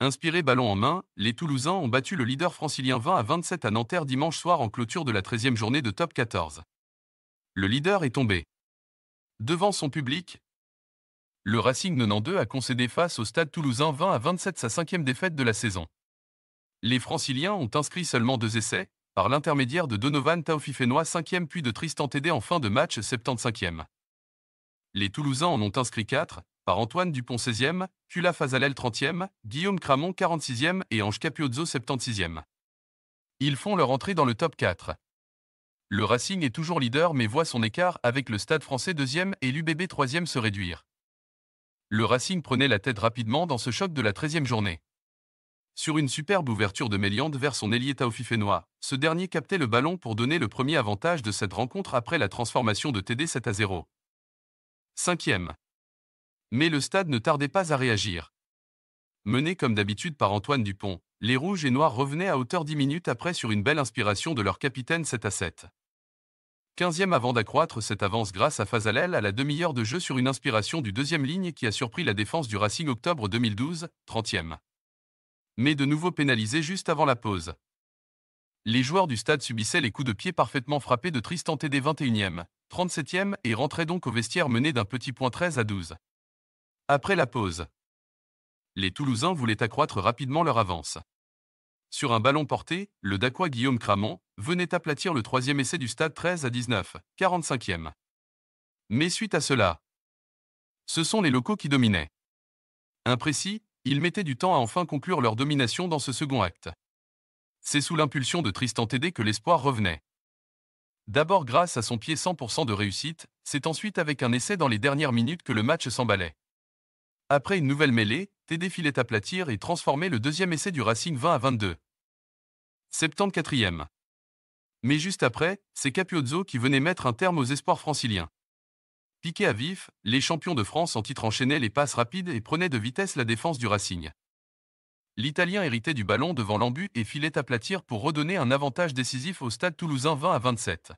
Inspiré ballon en main, les Toulousains ont battu le leader francilien 20 à 27 à Nanterre dimanche soir en clôture de la 13e journée de top 14. Le leader est tombé. Devant son public, le Racing 92 a concédé face au stade toulousain 20 à 27 sa cinquième défaite de la saison. Les franciliens ont inscrit seulement deux essais, par l'intermédiaire de Donovan Taofifenois 5e puis de Tristan Tédé en fin de match 75e. Les Toulousains en ont inscrit 4, par Antoine Dupont 16e, Pula Fazalel 30e, Guillaume Cramon 46e et Ange Capiozzo 76e. Ils font leur entrée dans le top 4. Le Racing est toujours leader mais voit son écart avec le Stade français 2e et l'UBB 3e se réduire. Le Racing prenait la tête rapidement dans ce choc de la 13e journée. Sur une superbe ouverture de Méliande vers son ailier Taofifénois, ce dernier captait le ballon pour donner le premier avantage de cette rencontre après la transformation de TD 7 à 0. 5e. Mais le stade ne tardait pas à réagir. Menés comme d'habitude par Antoine Dupont, les Rouges et Noirs revenaient à hauteur 10 minutes après sur une belle inspiration de leur capitaine 7 à 7. 15e avant d'accroître cette avance grâce à Fazalel à la demi-heure de jeu sur une inspiration du deuxième ligne qui a surpris la défense du Racing octobre 2012, 30e. Mais de nouveau pénalisé juste avant la pause. Les joueurs du stade subissaient les coups de pied parfaitement frappés de Tristan td 21e, 37e et rentraient donc au vestiaire mené d'un petit point 13 à 12. Après la pause, les Toulousains voulaient accroître rapidement leur avance. Sur un ballon porté, le Dacois Guillaume Cramont venait aplatir le troisième essai du stade 13 à 19, 45e. Mais suite à cela, ce sont les locaux qui dominaient. Imprécis, ils mettaient du temps à enfin conclure leur domination dans ce second acte. C'est sous l'impulsion de Tristan Tédé que l'espoir revenait. D'abord grâce à son pied 100% de réussite, c'est ensuite avec un essai dans les dernières minutes que le match s'emballait. Après une nouvelle mêlée, Tédé filait platir et transformer le deuxième essai du Racing 20 à 22. 74e. Mais juste après, c'est Capiozzo qui venait mettre un terme aux espoirs franciliens. Piqué à vif, les champions de France en titre enchaînaient les passes rapides et prenaient de vitesse la défense du Racing. L'Italien héritait du ballon devant l'embu et filait platir pour redonner un avantage décisif au stade toulousain 20 à 27.